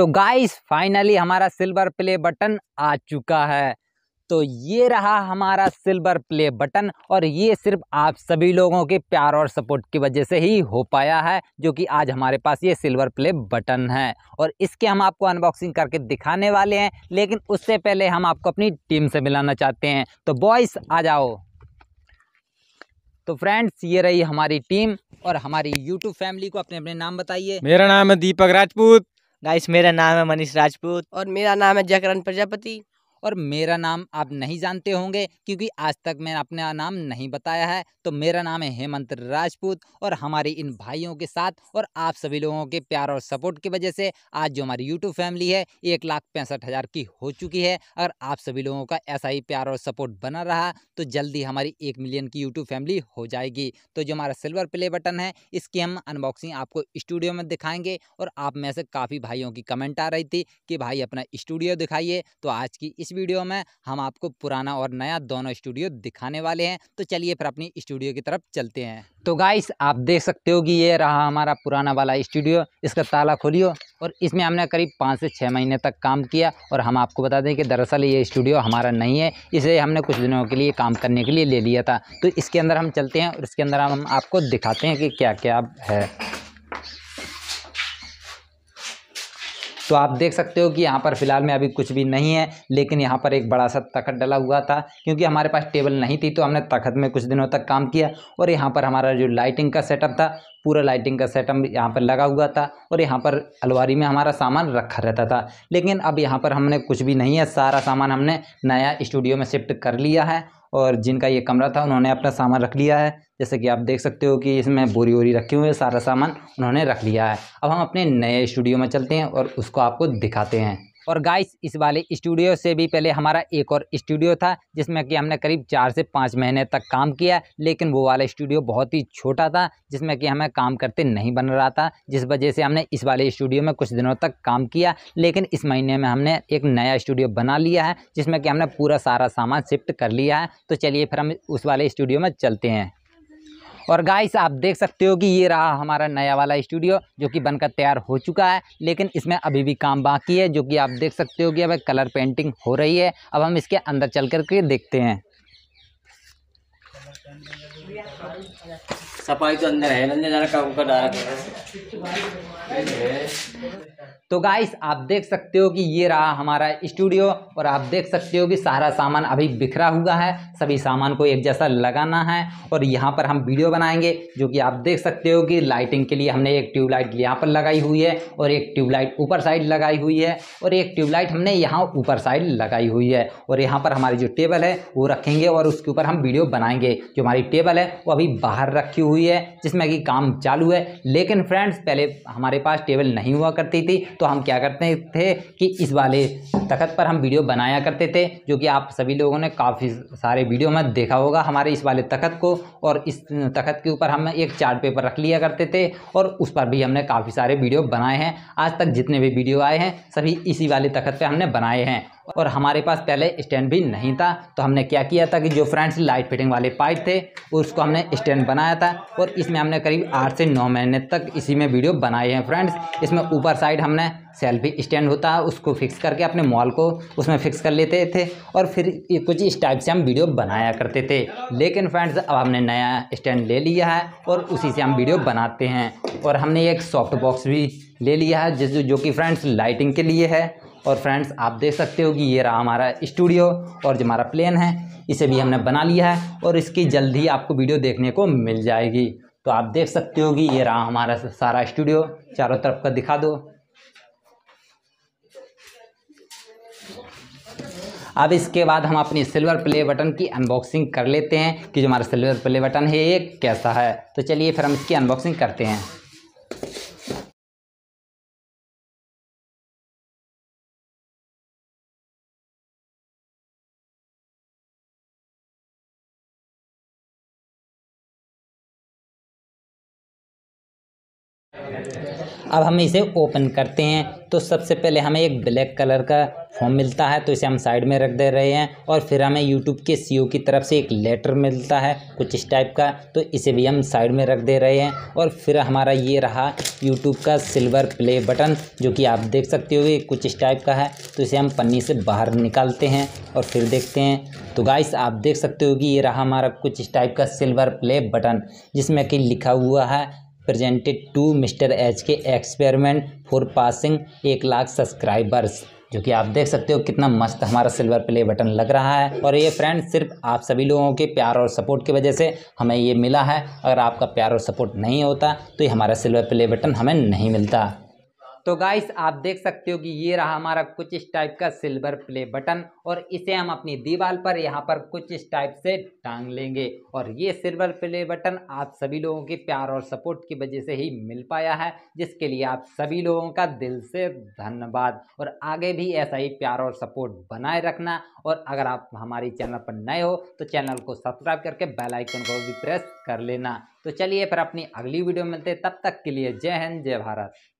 तो guys finally हमारा silver play button आ चुका है तो ये रहा हमारा सिल्वर प्ले बटन और ये सिर्फ आप सभी लोगों के प्यार और सपोर्ट की वजह से ही हो पाया है जो कि आज हमारे पास ये सिल्वर प्ले बटन है और इसके हम आपको अनबॉक्सिंग करके दिखाने वाले हैं लेकिन उससे पहले हम आपको अपनी टीम से मिलाना चाहते हैं तो बॉयस आ जाओ तो फ्रेंड्स ये रही हमारी टीम और हमारी यूट्यूब फैमिली को अपने अपने नाम बताइए मेरा नाम है दीपक राजपूत गाइस मेरा नाम है मनीष राजपूत और मेरा नाम है जकरण प्रजापति और मेरा नाम आप नहीं जानते होंगे क्योंकि आज तक मैं अपना नाम नहीं बताया है तो मेरा नाम है हेमंत राजपूत और हमारे इन भाइयों के साथ और आप सभी लोगों के प्यार और सपोर्ट की वजह से आज जो हमारी यूट्यूब फैमिली है एक लाख पैंसठ हज़ार की हो चुकी है अगर आप सभी लोगों का ऐसा ही प्यार और सपोर्ट बना रहा तो जल्दी हमारी एक मिलियन की यूट्यूब फैमिली हो जाएगी तो जो हमारा सिल्वर प्ले बटन है इसकी हम अनबॉक्सिंग आपको स्टूडियो में दिखाएंगे और आप में से काफ़ी भाइयों की कमेंट आ रही थी कि भाई अपना स्टूडियो दिखाइए तो आज की इस इस वीडियो में हम आपको पुराना और नया दोनों स्टूडियो दिखाने वाले हैं तो चलिए फिर अपनी स्टूडियो की तरफ चलते हैं तो गाइस आप देख सकते हो कि ये रहा हमारा पुराना वाला स्टूडियो इसका ताला खोलियो और इसमें हमने करीब पाँच से छः महीने तक काम किया और हम आपको बता दें कि दरअसल ये स्टूडियो हमारा नहीं है इसे हमने कुछ दिनों के लिए काम करने के लिए ले लिया था तो इसके अंदर हम चलते हैं और इसके अंदर हम आपको दिखाते हैं कि क्या क्या है तो आप देख सकते हो कि यहाँ पर फिलहाल में अभी कुछ भी नहीं है लेकिन यहाँ पर एक बड़ा सा तखत डला हुआ था क्योंकि हमारे पास टेबल नहीं थी तो हमने तखत में कुछ दिनों तक काम किया और यहाँ पर हमारा जो लाइटिंग का सेटअप था पूरा लाइटिंग का सेटअप यहाँ पर लगा हुआ था और यहाँ पर अलवारी में हमारा सामान रखा रहता था लेकिन अब यहाँ पर हमने कुछ भी नहीं है सारा सामान हमने नया स्टूडियो में शिफ्ट कर लिया है और जिनका ये कमरा था उन्होंने अपना सामान रख लिया है जैसे कि आप देख सकते हो कि इसमें बोरी वोरी रखे हुए सारा सामान उन्होंने रख लिया है अब हम अपने नए स्टूडियो में चलते हैं और उसको आपको दिखाते हैं और गाइस इस वाले स्टूडियो से भी पहले हमारा एक और स्टूडियो था जिसमें कि हमने करीब चार से पाँच महीने तक काम किया लेकिन वो वाला स्टूडियो बहुत ही छोटा था जिसमें कि हमें काम करते नहीं बन रहा था जिस वजह से हमने इस वाले स्टूडियो में कुछ दिनों तक काम किया लेकिन इस महीने में हमने एक नया स्टूडियो बना लिया है जिसमें कि हमने पूरा सारा सामान शिफ्ट कर लिया है तो चलिए फिर हम उस वाले स्टूडियो में चलते हैं और गाइस आप देख सकते हो कि ये रहा हमारा नया वाला स्टूडियो जो कि बनकर तैयार हो चुका है लेकिन इसमें अभी भी काम बाकी है जो कि आप देख सकते हो कि अब कलर पेंटिंग हो रही है अब हम इसके अंदर चल करके देखते हैं सफाई तो अंदर है का जाना तो गाइस आप देख सकते हो कि ये रहा हमारा स्टूडियो और आप देख सकते हो कि सारा सामान अभी बिखरा हुआ है सभी सामान को एक जैसा लगाना है और यहाँ पर हम वीडियो बनाएंगे जो कि आप देख सकते हो कि लाइटिंग के लिए हमने एक ट्यूबलाइट यहाँ पर लगाई हुई है और एक ट्यूबलाइट ऊपर साइड लगाई हुई है और एक ट्यूबलाइट हमने यहाँ ऊपर साइड लगाई हुई है और यहाँ पर हमारी जो टेबल है वो रखेंगे और उसके ऊपर हम वीडियो बनाएंगे जो हमारी टेबल है वो अभी बाहर रखी हुई है जिसमें कि काम चालू है लेकिन फ्रेंड्स पहले हमारे पास टेबल नहीं हुआ करती थी तो हम क्या करते थे कि इस वाले तखत पर हम वीडियो बनाया करते थे जो कि आप सभी लोगों ने काफ़ी सारे वीडियो में देखा होगा हमारे इस वाले तखत को और इस तखत के ऊपर हम एक चार्ट पेपर रख लिया करते थे और उस पर भी हमने काफ़ी सारे वीडियो बनाए हैं आज तक जितने भी वीडियो आए हैं सभी इसी वाले तखत पर हमने बनाए हैं और हमारे पास पहले स्टैंड भी नहीं था तो हमने क्या किया था कि जो फ्रेंड्स लाइट फिटिंग वाले पाइप थे उसको हमने स्टैंड बनाया था और इसमें हमने करीब आठ से नौ महीने तक इसी में वीडियो बनाए हैं फ्रेंड्स इसमें ऊपर साइड हमने सेल्फी स्टैंड होता है उसको फिक्स करके अपने मॉल को उसमें फिक्स कर लेते थे और फिर कुछ इस टाइप से हम वीडियो बनाया करते थे लेकिन फ्रेंड्स अब हमने नया स्टैंड ले लिया है और उसी से हम वीडियो बनाते हैं और हमने एक सॉफ्ट बॉक्स भी ले लिया है जिस जो कि फ्रेंड्स लाइटिंग के लिए है और फ्रेंड्स आप देख सकते हो कि ये रहा हमारा स्टूडियो और जो हमारा प्लेन है इसे भी हमने बना लिया है और इसकी जल्द ही आपको वीडियो देखने को मिल जाएगी तो आप देख सकते हो कि ये रहा हमारा सारा स्टूडियो चारों तरफ का दिखा दो अब इसके बाद हम अपनी सिल्वर प्ले बटन की अनबॉक्सिंग कर लेते हैं कि जो हमारा सिल्वर प्ले बटन है ये कैसा है तो चलिए फिर हम इसकी अनबॉक्सिंग करते हैं अब हम इसे ओपन करते हैं तो सबसे पहले हमें एक ब्लैक कलर का फॉर्म मिलता है तो इसे हम साइड में रख दे रहे हैं और फिर हमें यूट्यूब के सी की तरफ से एक लेटर मिलता है कुछ इस टाइप का तो इसे भी हम साइड में रख दे रहे हैं और फिर हमारा ये रहा यूट्यूब का सिल्वर प्ले बटन जो कि आप देख सकते हो कुछ इस टाइप का है तो इसे हम पन्नी से बाहर निकालते हैं और फिर देखते हैं तो गाइस आप देख सकते हो कि ये रहा हमारा कुछ इस टाइप का सिल्वर प्ले बटन जिसमें कि लिखा हुआ है presented to mister H K experiment for passing एक लाख सब्सक्राइबर्स जो कि आप देख सकते हो कितना मस्त हमारा सिल्वर प्ले बटन लग रहा है और ये फ्रेंड सिर्फ आप सभी लोगों के प्यार और सपोर्ट की वजह से हमें ये मिला है अगर आपका प्यार और सपोर्ट नहीं होता तो ये हमारा सिल्वर प्ले बटन हमें नहीं मिलता तो गाइस आप देख सकते हो कि ये रहा हमारा कुछ इस टाइप का सिल्वर प्ले बटन और इसे हम अपनी दीवार पर यहाँ पर कुछ इस टाइप से टांग लेंगे और ये सिल्वर प्ले बटन आप सभी लोगों के प्यार और सपोर्ट की वजह से ही मिल पाया है जिसके लिए आप सभी लोगों का दिल से धन्यवाद और आगे भी ऐसा ही प्यार और सपोर्ट बनाए रखना और अगर आप हमारी चैनल पर नए हो तो चैनल को सब्सक्राइब करके बेल आइकन को भी प्रेस कर लेना तो चलिए फिर अपनी अगली वीडियो में मिलते तब तक के लिए जय हिंद जय भारत